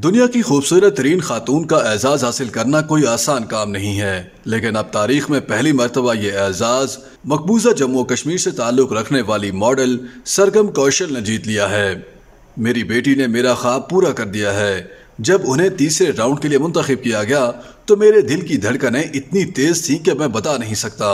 दुनिया की खूबसूरत तरीन खातून का एजाज़ हासिल करना कोई आसान काम नहीं है लेकिन अब तारीख में पहली मरतबा ये एजाज़ मकबूजा जम्मू कश्मीर से ताल्लुक़ रखने वाली मॉडल सरगम कौशल ने जीत लिया है मेरी बेटी ने मेरा ख्वाब पूरा कर दिया है जब उन्हें तीसरे राउंड के लिए मुंतखब किया गया तो मेरे दिल की धड़कने इतनी तेज़ थी कि मैं बता नहीं सकता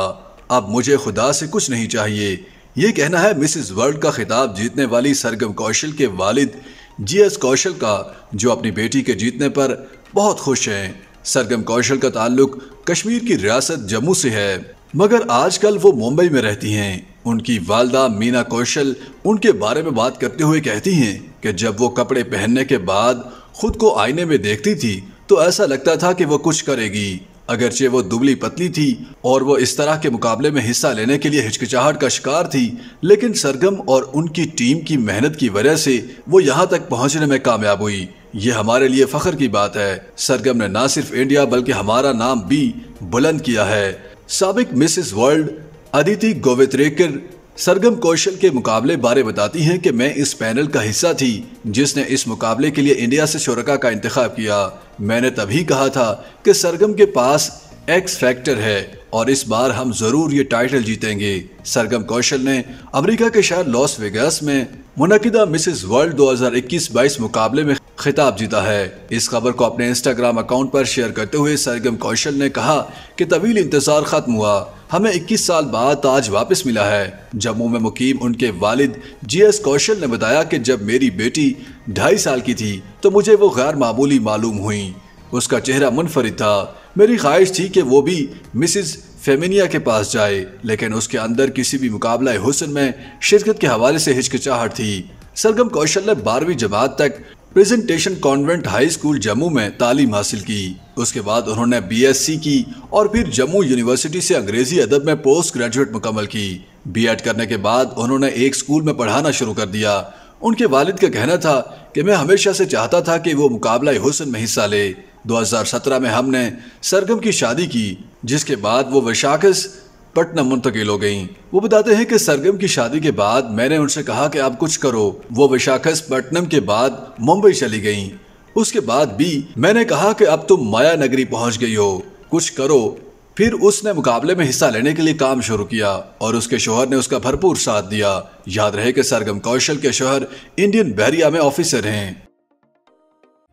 अब मुझे खुदा से कुछ नहीं चाहिए ये कहना है मिसिज़ वर्ल्ड का खिताब जीतने वाली सरगम कौशल के वालिद जीएस कौशल का जो अपनी बेटी के जीतने पर बहुत खुश हैं सरगम कौशल का ताल्लुक कश्मीर की रियासत जम्मू से है मगर आजकल वो मुंबई में रहती हैं उनकी वालदा मीना कौशल उनके बारे में बात करते हुए कहती हैं कि जब वो कपड़े पहनने के बाद खुद को आईने में देखती थी तो ऐसा लगता था कि वो कुछ करेगी अगरचे वो दुबली पतली थी और वो इस तरह के मुकाबले में हिस्सा लेने के लिए हिचकिचाहट का शिकार थी लेकिन सरगम और उनकी टीम की मेहनत की वजह से वो यहाँ तक पहुँचने में कामयाब हुई ये हमारे लिए फ़ख्र की बात है सरगम ने ना सिर्फ इंडिया बल्कि हमारा नाम भी बुलंद किया है सबक मिसिस वर्ल्ड अदिति गोवित्रेकर सरगम कौशल के मुकाबले बारे बताती हैं कि मैं इस पैनल का हिस्सा थी जिसने इस मुकाबले के लिए इंडिया से शुरा का इंतखब किया मैंने तभी कहा था कि सरगम के पास एक्स फैक्टर है और इस बार हम जरूर ये टाइटल जीतेंगे सरगम कौशल ने अमेरिका के शहर लॉस वेगास में मुनदा मिसेज वर्ल्ड 2021-22 मुकाबले में खिताब जीता है इस खबर को अपने इंस्टाग्राम अकाउंट पर शेयर करते हुए सरगम कौशल ने कहा कि तवील इंतजार खत्म हुआ हमें 21 साल बाद आज वापस मिला है जम्मू में मुकीम उनके वालिद जीएस कौशल ने बताया कि जब मेरी बेटी ढाई साल की थी तो मुझे वो गैर मामूली मालूम हुई उसका चेहरा मुनफरद था मेरी ख्वाहिश थी कि वो भी मिसिज फेमिनिया के पास जाए लेकिन उसके अंदर किसी भी मुकाबला हुसन में शिरकत के हवाले से हिचकिचाहट थी सरगम कौशल ने बारहवीं जमात तक presentation convent high school Jammu में तालीम हासिल की उसके बाद उन्होंने बीएससी की और फिर जम्मू यूनिवर्सिटी से अंग्रेजी अदब में पोस्ट ग्रेजुएट मुकम्मल की बीएड करने के बाद उन्होंने एक स्कूल में पढ़ाना शुरू कर दिया उनके वालिद का कहना था कि मैं हमेशा से चाहता था कि वो मुकाबला हुसन में हिस्सा ले 2017 में हमने सरगम की शादी की जिसके बाद वो वशाखस पटना मुंतकिल हो गईं। वो बताते हैं कि सरगम की शादी के बाद मैंने उनसे कहा कि आप कुछ करो वो पटनम के बाद मुंबई चली गईं। उसके बाद भी मैंने कहा कि अब तुम माया नगरी पहुंच गई हो कुछ करो फिर उसने मुकाबले में हिस्सा लेने के लिए काम शुरू किया और उसके शोहर ने उसका भरपूर साथ दिया याद रहे कि सरगम कौशल के शोहर इंडियन बहरिया में ऑफिसर हैं